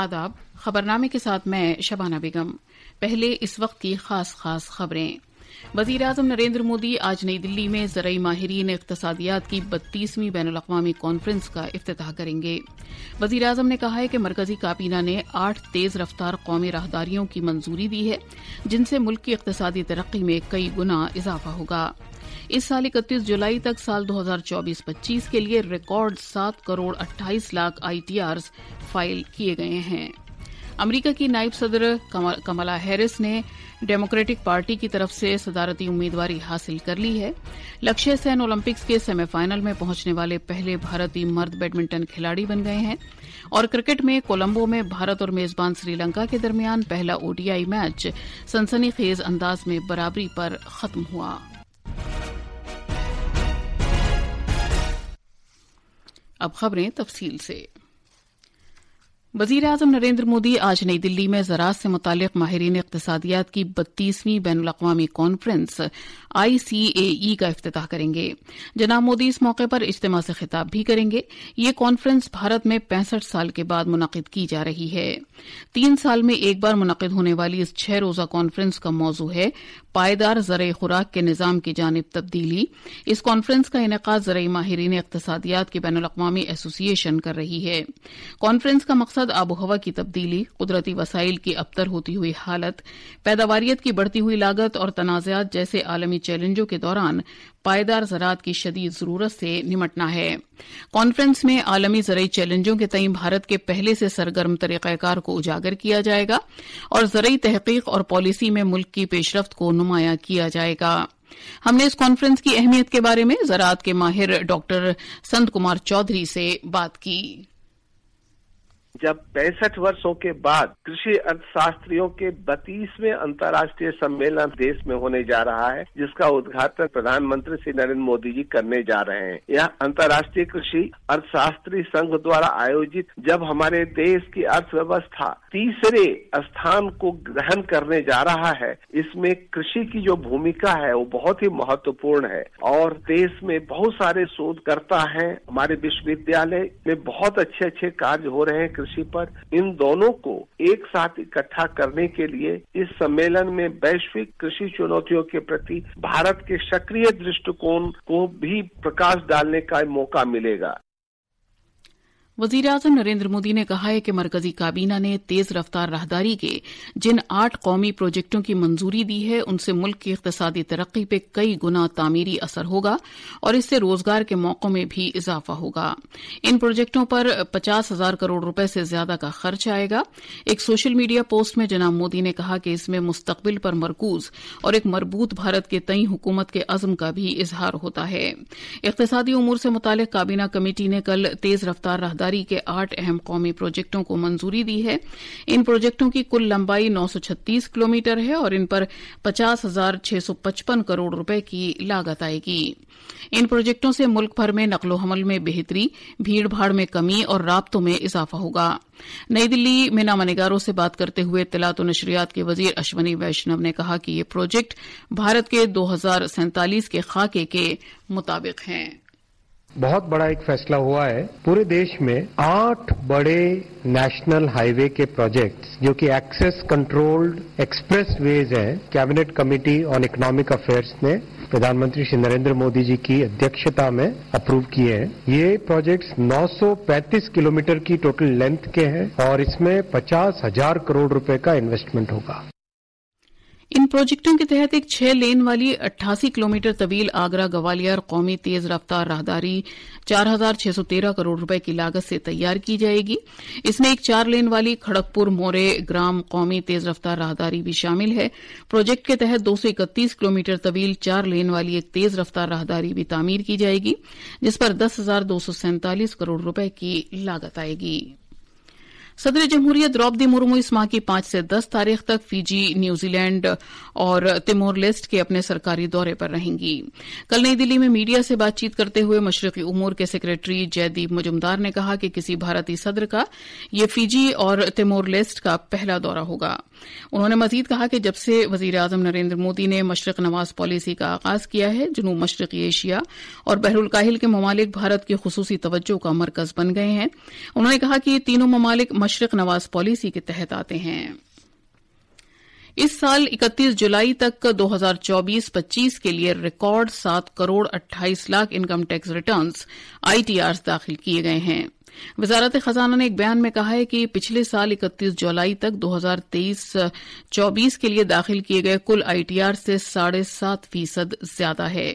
आदाब खबरनामे के साथ मैं शबाना बेगम पहले इस वक्त की खास खास खबरें वजीर अजम नरेंद्र मोदी आज नई दिल्ली में जरई माहरीन इकतसादियात की बत्तीसवीं बैन अवी कॉन्फ्रेंस का अफ्ताह करेंगे वजीर अजम ने कहा है कि मरकजी काबीना ने आठ तेज रफ्तार कौमी राहदारियों की मंजूरी दी है जिनसे मुल्क की इकतसादी तरक्की में कई गुना इजाफा होगा इस साल इकतीस जुलाई तक साल 2024-25 के लिए रिकॉर्ड सात करोड़ अट्ठाईस लाख आईटीआर फाइल किए गए हैं अमेरिका की नायब सदर कमला हैरिस ने डेमोक्रेटिक पार्टी की तरफ से सदारती उम्मीदवारी हासिल कर ली है लक्ष्य सेन ओलंपिक्स के सेमीफाइनल में पहुंचने वाले पहले भारतीय मर्द बैडमिंटन खिलाड़ी बन गए हैं और क्रिकेट में कोलंबो में भारत और मेजबान श्रीलंका के दरमियान पहला ओडीआई मैच सनसनीखेज अंदाज में बराबरी पर खत्म हुआ अब खबरें तफसील से वजी अजम नरेन्द्र मोदी आज नई दिल्ली में ज़रात से मुतल माहरीन इकतसादियात की बत्तीसवीं बैन अवी कॉन्फ्रेंस आई सी ए का अफ्ताह करेंगे जनाब मोदी इस मौके पर इज्तम से खिताब भी करेंगे ये कॉन्फ्रेंस भारत में पैंसठ साल के बाद मुनद की जा रही है तीन साल में एक बार मुनद होने वाली इस छह रोज़ा कॉन्फ्रेंस का मौजू है पायदार ज़र खुराक के निज़ाम की जानब तब्दीली इस कॉन्फ्रेंस का इनका ज़र माहरीन इकतसादियात की बैन अवी एसोसिएशन कर रही है कॉन्फ्रेंस का मकसद मकसद आबोहवा की तब्दीली कुदरती वसाइल की अबतर होती हुई हालत पैदावारियत की बढ़ती हुई लागत और तनाज़ात जैसे आलमी चैलेंजों के दौरान पायदार ज़रात की शदीद ज़रूरत से निमटना है कॉन्फ्रेंस में आलमी ज़रूरी चैलेंजों के तई भारत के पहले से सरगर्म तरीक़ाकार को उजागर किया जाएगा और ज़रूरी तहकीक और पॉलिसी में मुल्क की पेशरफ को नुमाया किया जाएगा हमने इस कॉन्फ्रेंस की अहमियत के बारे में ज़रात के माहिर डॉक्टर संत कुमार चौधरी से बात की जब पैंसठ वर्षों के बाद कृषि अर्थशास्त्रियों के बत्तीसवें अंतर्राष्ट्रीय सम्मेलन देश में होने जा रहा है जिसका उद्घाटन प्रधानमंत्री श्री नरेंद्र मोदी जी करने जा रहे हैं यह अंतर्राष्ट्रीय कृषि अर्थशास्त्री संघ द्वारा आयोजित जब हमारे देश की अर्थव्यवस्था तीसरे स्थान को ग्रहण करने जा रहा है इसमें कृषि की जो भूमिका है वो बहुत ही महत्वपूर्ण है और देश में बहुत सारे शोधकर्ता हैं हमारे विश्वविद्यालय में बहुत अच्छे अच्छे कार्य हो रहे हैं कृषि पर इन दोनों को एक साथ इकट्ठा करने के लिए इस सम्मेलन में वैश्विक कृषि चुनौतियों के प्रति भारत के सक्रिय दृष्टिकोण को भी प्रकाश डालने का मौका मिलेगा वजीर अजम नरेन्द्र मोदी ने कहा है कि मरकजी काबीना ने तेज रफ्तार राहदारी के जिन आठ कौमी प्रोजेक्टों की मंजूरी दी है उनसे मुल्क की इकतसादी तरक्की पे कई गुना तामीरी असर होगा और इससे रोजगार के मौकों में भी इजाफा होगा इन प्रोजेक्टों पर पचास हजार करोड़ रूपये से ज्यादा का खर्च आएगा एक सोशल मीडिया पोस्ट में जनाब मोदी ने कहा कि इसमें मुस्तबिल पर मरकूज और एक मरबूत भारत के तई हुकूमत के अजम का भी इजहार होता है इकतसादी उमूर से मुतल काबीना कमेटी ने कल तेज रफ्तार राहदारी जारी के आठ अहम कौमी प्रोजेक्टों को मंजूरी दी है इन प्रोजेक्टों की कुल लंबाई 936 किलोमीटर है और इन पर पचास हजार छह सौ पचपन करोड़ रुपए की लागत आएगी इन प्रोजेक्टों से मुल्क भर में नकलो हमल में बेहतरी भीड़भाड़ में कमी और राबतों में इजाफा होगा नई दिल्ली में नामानिगारों से बात करते हुए तलात नशरियात के वजीर अश्वनी वैष्णव ने कहा कि ये प्रोजेक्ट भारत के दो के खाके के मुताबिक हैं बहुत बड़ा एक फैसला हुआ है पूरे देश में आठ बड़े नेशनल हाईवे के प्रोजेक्ट्स जो कि एक्सेस कंट्रोल्ड एक्सप्रेस वेज हैं cabinet committee on economic affairs ने प्रधानमंत्री श्री नरेंद्र मोदी जी की अध्यक्षता में अप्रूव किए हैं ये प्रोजेक्ट्स 935 किलोमीटर की टोटल लेंथ के हैं और इसमें पचास हजार करोड़ रुपए का इन्वेस्टमेंट होगा इन प्रोजेक्टों के तहत एक छह लेन वाली अट्ठासी किलोमीटर तवील आगरा ग्वालियर कौमी तेज रफ्तार राहदारी चार हजार छह सौ तेरह करोड़ रुपए की लागत से तैयार की जाएगी इसमें एक चार लेन वाली खड़गपुर मोरे ग्राम कौमी तेज रफ्तार राहदारी भी शामिल है प्रोजेक्ट के तहत दो सौ इकतीस किलोमीटर तवील चार लेन वाली एक तेज रफ्तार राहदारी भी तामीर की जाएगी जिस पर दस हजार दो सौ सैंतालीस करोड़ रूपये की लागत आएगी सदर जमहूरियत द्रौपदी मुर्मू इस माह की पांच से दस तारीख तक फीजी न्यूजीलैंड और तिमोर लेस्ट के अपने सरकारी दौरे पर रहेंगी कल नई दिल्ली में मीडिया से बातचीत करते हुए मशरकी उमूर के सेक्रेटरी जयदीप मजुमदार ने कहा कि किसी भारतीय सदर का यह फीजी और तिमोर लेस्ट का पहला दौरा होगा उन्होंने मजीद कहा कि जब से वजीर अजम नरेंद्र मोदी ने मशरक नवाज पॉलिसी का आगाज किया है जनूब मशरकी एशिया और काहिल के ममालिक भारत की खसूसी तवज्जो का मरकज बन गए हैं उन्होंने कहा कि ये तीनों ममालिक मशरक नवाज पॉलिसी के तहत आते हैं इस साल 31 जुलाई तक 2024-25 के लिए रिकॉर्ड सात crore 28 lakh income tax returns ITR दाखिल किए गए हैं वजारत खजाना ने एक बयान में कहा है कि पिछले साल 31 जुलाई तक 2023-24 के लिए दाखिल किए गए कुल आईटीआर से साढ़े सात फीसद ज्यादा है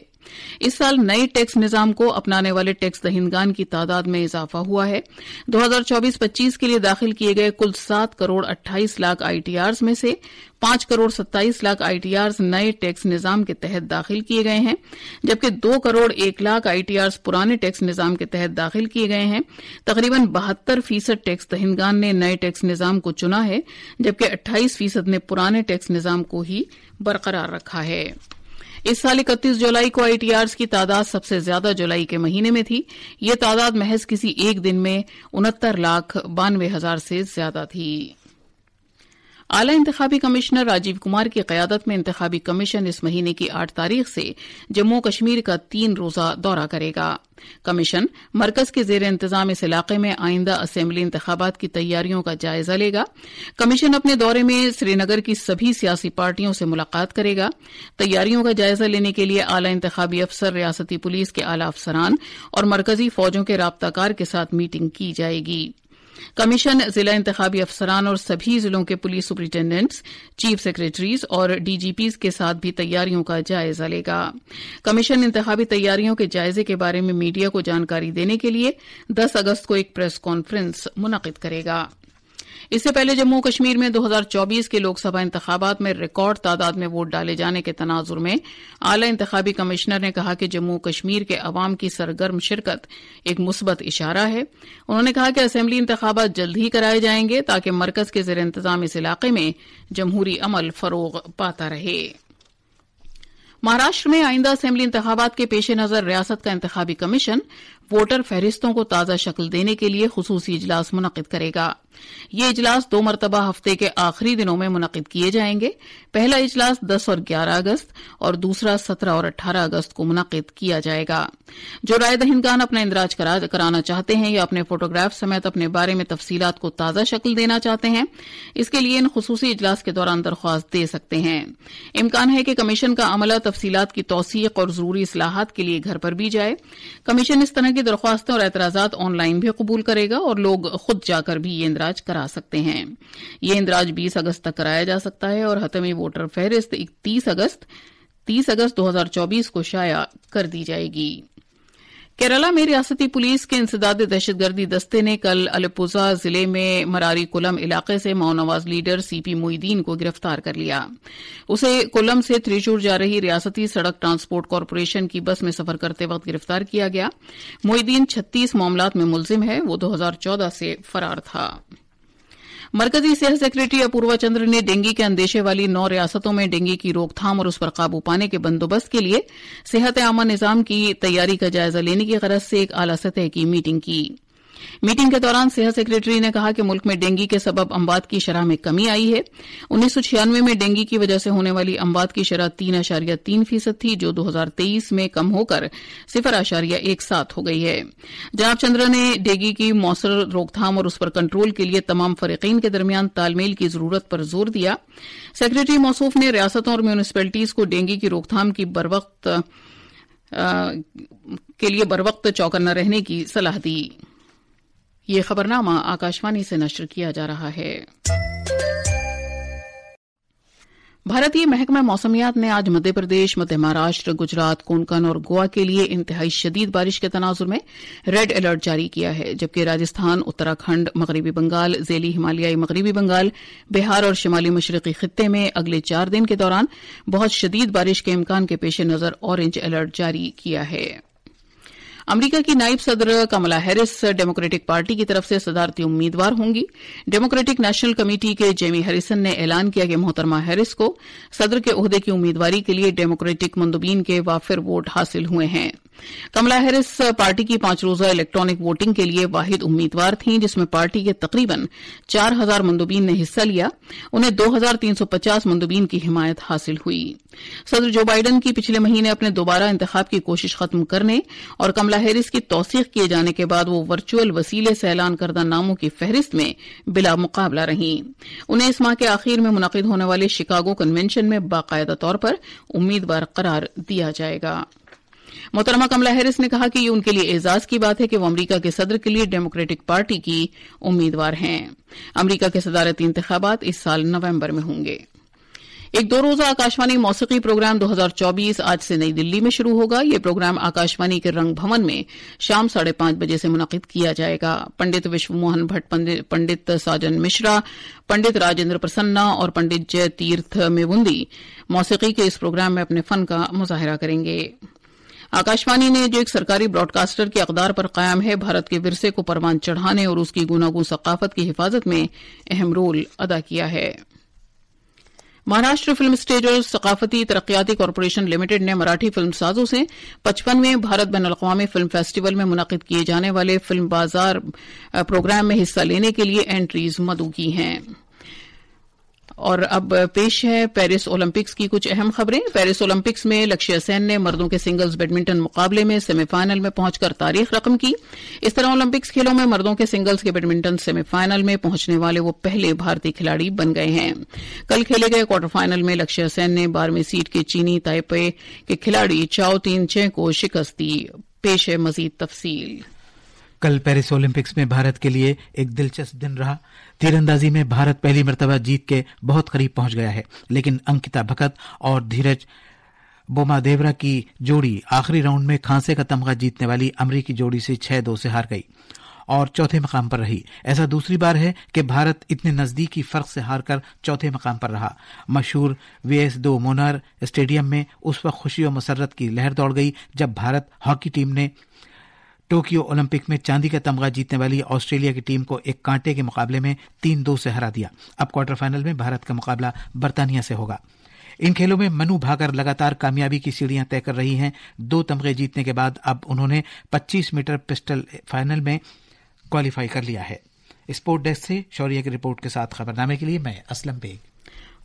इस साल नए टैक्स निजाम को अपनाने वाले टैक्स दहिंदगान की तादाद में इजाफा हुआ है 2024-25 के लिए दाखिल किए गए कुल सात करोड़ अट्ठाईस लाख आईटीआरस में से पांच करोड़ सत्ताईस लाख आईटीआरस नए टैक्स निजाम के तहत दाखिल किए गए हैं जबकि दो करोड़ एक लाख आईटीआरस पुराने टैक्स निजाम के तहत दाखिल किए गए हैं तकरीबन बहत्तर फीसद टैक्स दहिंदगान ने नए टैक्स निजाम को चुना है जबकि अट्ठाईस फीसद ने पुराने टैक्स निजाम को ही बरकरार रखा है इस साल इकतीस जुलाई को आईटीआर की तादाद सबसे ज्यादा जुलाई के महीने में थी यह तादाद महज किसी एक दिन में उनहत्तर लाख बानवे हजार से ज्यादा थी आला इंतबी कमिश्नर राजीव कुमार की क्यादत में इंतबी कमीशन इस महीने की आठ तारीख से जम्मू कश्मीर का तीन रोजा दौरा करेगा कमीशन मरकज के जेर इंतजाम इस इलाके में आइंदा असम्बली इंतबात की तैयारियों का जायजा लेगा कमीशन अपने दौरे में श्रीनगर की सभी सियासी पार्टियों से मुलाकात करेगा तैयारियों का जायजा लेने के लिए आला इंतबी अफसर रियासती पुलिस के आला अफसरान और मरकजी फौजों के रबताकार के साथ मीटिंग की जाएगी कमीशन जिला इंतबी अफसरान और सभी जिलों के पुलिस सुप्रिंटेंडेंट्स चीफ सेक्रेटरीज और डीजीपीज के साथ भी तैयारियों का जायजा लेगा कमीशन इंतबी तैयारियों के जायजे के बारे में मीडिया को जानकारी देने के लिए दस अगस्त को एक प्रेस कॉन्फ्रेंस मुनद करेगा इससे पहले जम्मू कश्मीर में 2024 के लोकसभा इंतबात में रिकॉर्ड तादाद में वोट डाले जाने के तनाजुर में आला इंतबी कमिश्नर ने कहा कि जम्मू कश्मीर के अवाम की सरगर्म शिरकत एक मुस्बत इशारा है उन्होंने कहा कि असम्बली इंतबात जल्द ही कराए जाएंगे ताकि मरकज के जेर इंतजाम इस इलाके में जमहूरी अमल फरोग पाता रहे महाराष्ट्र में आइंदा असम्बली इंतबात के पेश नज़र रियासत का इंतबी कमीशन वोटर फहरिस्तों को ताज़ा शक्ल देने के लिए खसूसी इजलास मुनद करेगा ये इजलास दो मरतबा हफ्ते के आखिरी दिनों में मुनद किए जाएंगे पहला इजलास दस और ग्यारह अगस्त और दूसरा सत्रह और अट्ठारह अगस्त को मुनद किया जाएगा जो राय दहिंदगान अपना इंदराज कराना चाहते हैं या अपने फोटोग्राफ समेत अपने बारे में तफसीत को ताज़ा शक्ल देना चाहते हैं इसके लिए इन खसूसी इजलास के दौरान दरख्वास्त दे सकते हैं इम्कान है कि कमीशन का अमला तफसीत की तोसीक और जरूरी असलाहत के लिए घर पर भी जाए कमीशन इस तरह की दरख्वास्तें और एतराजात ऑनलाइन भी कबूल करेगा और लोग खुद जाकर भी ये इंदराज करा सकते हैं ये इंदराज बीस अगस्त तक कराया जा सकता है और हतमी वोटर फहरिस्त इकतीस अगस्त तीस अगस्त 2024 को शाया कर दी जाएगी केरला में रियासती पुलिस के इंसदाद दहशतगर्दी दस्ते ने कल अलपुजा जिले में मरारी कुलम इलाके से माओनवाज लीडर सीपी मोईदीन को गिरफ्तार कर लिया उसे कोलम से त्रिचूर जा रही रियासती सड़क ट्रांसपोर्ट कॉरपोरेशन की बस में सफर करते वक्त गिरफ्तार किया गया मोईदीन छत्तीस मामलात में मुलजिम है वो 2014 से फरार था मरकजी सेहत सेक्रेटरी अपूर्वा चंद्र ने डेंगू के अंदेशे वाली नौ रियासतों में डेंगू की रोकथाम और उस पर काबू पाने के बंदोबस्त के लिए सेहत आमा निज़ाम की तैयारी का जायजा लेने की गरज से एक आला सतह की मीटिंग है मीटिंग के दौरान सेहत सेक्रेटरी ने कहा कि मुल्क में डेंगू के सबब अमवात की शरह में कमी आई है उन्नीस सौ छियानवे में डेंगू की वजह से होने वाली अमवात की शरह तीन आशारिया तीन फीसद थी जो दो हजार तेईस में कम होकर सिफर आशारिया एक साथ हो गई है जनाब चंद्रा ने डेंगू की मौसर रोकथाम और उस पर कंट्रोल के लिए तमाम फरीकीन के दरमियान तालमेल की जरूरत पर जोर दिया सेक्रेटरी मौसूफ ने रियासतों और म्यूनिसपैलिटीज को डेंगू की रोकथाम की बरवक्त के लिए बरवक्त चौकन्ना रहने की सलाह दी ये खबरनामा आकाशवाणी से नष्ट किया जा रहा है भारतीय महकमा मौसमियात ने आज मध्य प्रदेश मध्य महाराष्ट्र गुजरात कोंकण और गोवा के लिए इंतहाई शदीद बारिश के तनाजुर में रेड अलर्ट जारी किया है जबकि राजस्थान उत्तराखंड मगरबी बंगाल जेली हिमालयी मगरबी बंगाल बिहार और शिमाली मशरकी खत्े में अगले चार दिन के दौरान बहुत शदीद बारिश के इम्कान के पेश नजर ऑरेंज अलर्ट जारी किया है अमरीका की नायब सदर कमला हैरिस डेमोक्रेटिक पार्टी की तरफ से सदारती उम्मीदवार होंगी डेमोक्रेटिक नेशनल कमेटी के जेमी हैरिसन ने ऐलान किया कि मोहतरमा हैरिस को सदर के उहदे की उम्मीदवारी के लिए डेमोक्रेटिक मंदुबीन के वाफिर वोट हासिल हुए हैं कमला हैरिस पार्टी की पांच रोजा इलेक्ट्रॉनिक वोटिंग के लिए वाहिद उम्मीदवार थीं जिसमें पार्टी के तकरीबन चार हजार मंदुबीन ने हिस्सा लिया उन्हें दो हजार तीन सौ पचास मंदुबीन की हिमायत हासिल हुई सदर जो बाइडन की पिछले महीने अपने दोबारा इंतखाब की कोशिश खत्म करने और कमला हैरिस की तोसीक किए जाने के बाद वो वर्चुअल वसीले से ऐलान करदा नामों की फहरिस्त में बिला मुकाबला रहीं उन्हें इस माह के आखिर में मुनद होने वाले शिकागो कन्वेंशन में बाकायदा तौर पर उम्मीदवार करार दिया जाएगा मोहतरमा कमला हैरिस ने कहा कि ये उनके लिए एजाज की बात है कि वो अमरीका के सदर के लिए डेमोक्रेटिक पार्टी की उम्मीदवार हैं अमरीका के सदारती इंतबात इस साल नवम्बर में होंगे एक दो रोजा आकाशवाणी मौसीकी प्रोग्राम 2024 आज से नई दिल्ली में शुरू होगा यह प्रोग्राम आकाशवाणी के रंग भवन में शाम साढ़े पांच बजे से मुनद किया जाएगा पंडित विश्व मोहन भट्ट पंडित साजन मिश्रा पंडित राजेंद्र प्रसन्ना और पंडित जय तीर्थ मेवुंदी मौसीकी के इस प्रोग्राम में अपने फन का मुजाहरा करेंगे आकाशवाणी ने जो एक सरकारी ब्रॉडकास्टर के अकदार पर कायम है भारत के विरसे को परवान चढ़ाने और उसकी गुनागुन सकाफत की हिफाजत में अहम रोल अदा किया है महाराष्ट्र फिल्म स्टेज और सकाफती तरक्याती कॉरपोरेशन लिमिटेड ने मराठी फिल्म साजों से पचपनवें भारत बैन अवी फिल्म फेस्टिवल में मुनद किए जाने वाले फिल्म बाजार प्रोग्राम में हिस्सा लेने के लिए एंट्रीज मदू की हैं और अब पेश है पेरिस ओलंपिक्स की कुछ अहम खबरें पेरिस ओलंपिक्स में लक्ष्य सेन ने मर्दों के सिंगल्स बैडमिंटन मुकाबले में सेमीफाइनल में पहुंचकर तारीख रकम की इस तरह ओलंपिक्स खेलों में मर्दों के सिंगल्स के बैडमिंटन सेमीफाइनल में पहुंचने वाले वो पहले भारतीय खिलाड़ी बन गए हैं कल खेले गए क्वार्टर फाइनल में लक्ष्य सेन ने बारहवीं सीट के चीनी ताइपे के खिलाड़ी चाओ तीन चें को शिकस्त दी पेश है मजीद तफसील कल पेरिस ओलंपिक्स में भारत के लिए एक दिलचस्प दिन रहा तीरंदाजी में भारत पहली मरतबा जीत के बहुत करीब पहुंच गया है लेकिन अंकिता भगत और धीरज देवरा की जोड़ी आखिरी राउंड में खांसे का तमगा जीतने वाली अमरीकी जोड़ी से छह दो से हार गई और चौथे मकाम पर रही ऐसा दूसरी बार है कि भारत इतने नजदीकी फर्क से हारकर चौथे मकाम पर रहा मशहूर वीएस दो मोनार स्टेडियम में उस वक्त खुशी और मसरत की लहर दौड़ गई जब भारत हॉकी टीम ने टोक्यो ओलंपिक में चांदी का तमगा जीतने वाली ऑस्ट्रेलिया की टीम को एक कांटे के मुकाबले में तीन दो से हरा दिया अब क्वार्टर फाइनल में भारत का मुकाबला बर्तानिया से होगा इन खेलों में मनु भाकर लगातार कामयाबी की सीढ़ियां तय कर रही हैं दो तमगे जीतने के बाद अब उन्होंने 25 मीटर पिस्टल फाइनल में क्वालिफाई कर लिया है स्पोर्ट डेस्क से शौर्य की रिपोर्ट के साथ खबरनामे के लिए मैं असलम बेग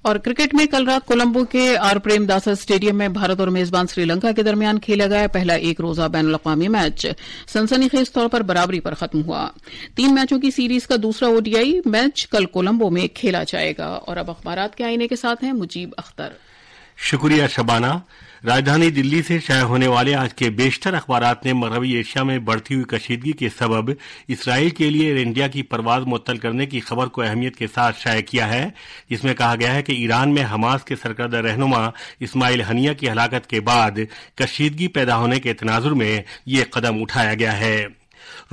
और क्रिकेट में कल रात कोलंबो के आर प्रेमदासा स्टेडियम में भारत और मेजबान श्रीलंका के दरमियान खेला गया पहला एक रोजा बैन अवी मैच सनसनीखेज तौर पर बराबरी पर खत्म हुआ तीन मैचों की सीरीज का दूसरा ओडीआई मैच कल कोलंबो में खेला जाएगा और अब अखबार के आईने के साथ हैं मुजीब अख्तर शुक्रिया शबाना राजधानी दिल्ली से शाया होने वाले आज के बेशतर अखबार ने मरवी एशिया में बढ़ती हुई कशीदगी के सबब इसराइल के लिए एयर इंडिया की परवाज मुतल करने की खबर को अहमियत के साथ शाये किया है जिसमें कहा गया है कि ईरान में हमास के सरकर्द रहनुमा इस्माइल हनिया की हलाकत के बाद कशीदगी पैदा होने के तनाजुर में ये कदम उठाया गया है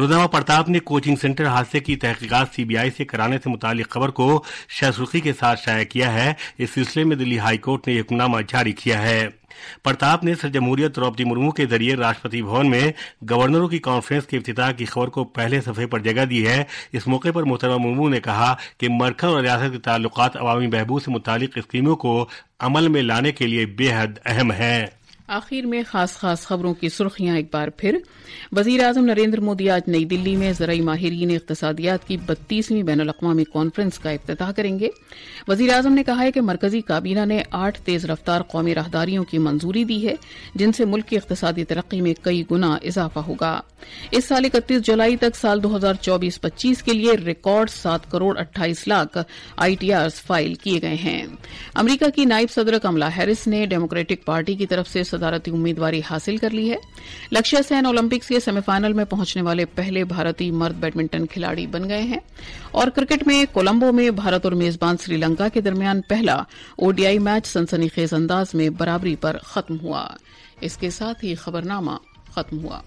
रोजामा प्रताप ने कोचिंग सेंटर हादसे की तहकीकात सीबीआई से कराने से मुतालिक खबर को शहसुखी के साथ शाया किया है इस सिलसिले में दिल्ली हाईकोर्ट ने हुक्मनामा जारी किया है प्रताप ने सर जमहूरियत द्रौपदी मुर्मू के जरिए राष्ट्रपति भवन में गवर्नरों की कॉन्फ्रेंस के अफ्ताह की खबर को पहले सफे पर जगह दी है इस मौके पर मोहतरमा मुर्मू ने कहा कि मरकज और रियासत के ताल्लुक अवामी बहबूद से मुतल स्कीमों को अमल में लाने के लिए बेहद अहम है आखिर में खास खास खबरों की सुर्खियां एक बार फिर वजीर अजम नरेंद्र मोदी आज नई दिल्ली में जरिए माहरीन इकतसादियात की बत्तीसवीं बैन अवी कॉन्फ्रेंस का अफ्ताह करेंगे वजीर अजम ने कहा है कि मरकजी काबीना ने आठ तेज रफ्तार कौमी राहदारियों की मंजूरी दी है जिनसे मुल्क की इकतसादी तरक्की में कई गुना इजाफा होगा इस साल इकतीस जुलाई तक साल दो हजार चौबीस पच्चीस के लिए रिकॉर्ड सात करोड़ अट्ठाईस लाख आईटीआर फाइल किए गए हैं अमरीका की नायब सदर कमला हैरिस ने डेमोक्रेटिक पार्टी की तरफ से सदारती उम्मीदवारी हासिल कर ली है लक्ष्य सेन ओलंपिक्स के सेमीफाइनल में पहुंचने वाले पहले भारतीय मर्द बैडमिंटन खिलाड़ी बन गए हैं और क्रिकेट में कोलंबो में भारत और मेजबान श्रीलंका के दरमियान पहला ओडीआई मैच सनसनीखेज अंदाज में बराबरी पर खत्म हुआ इसके साथ ही खबरनामा खत्म हुआ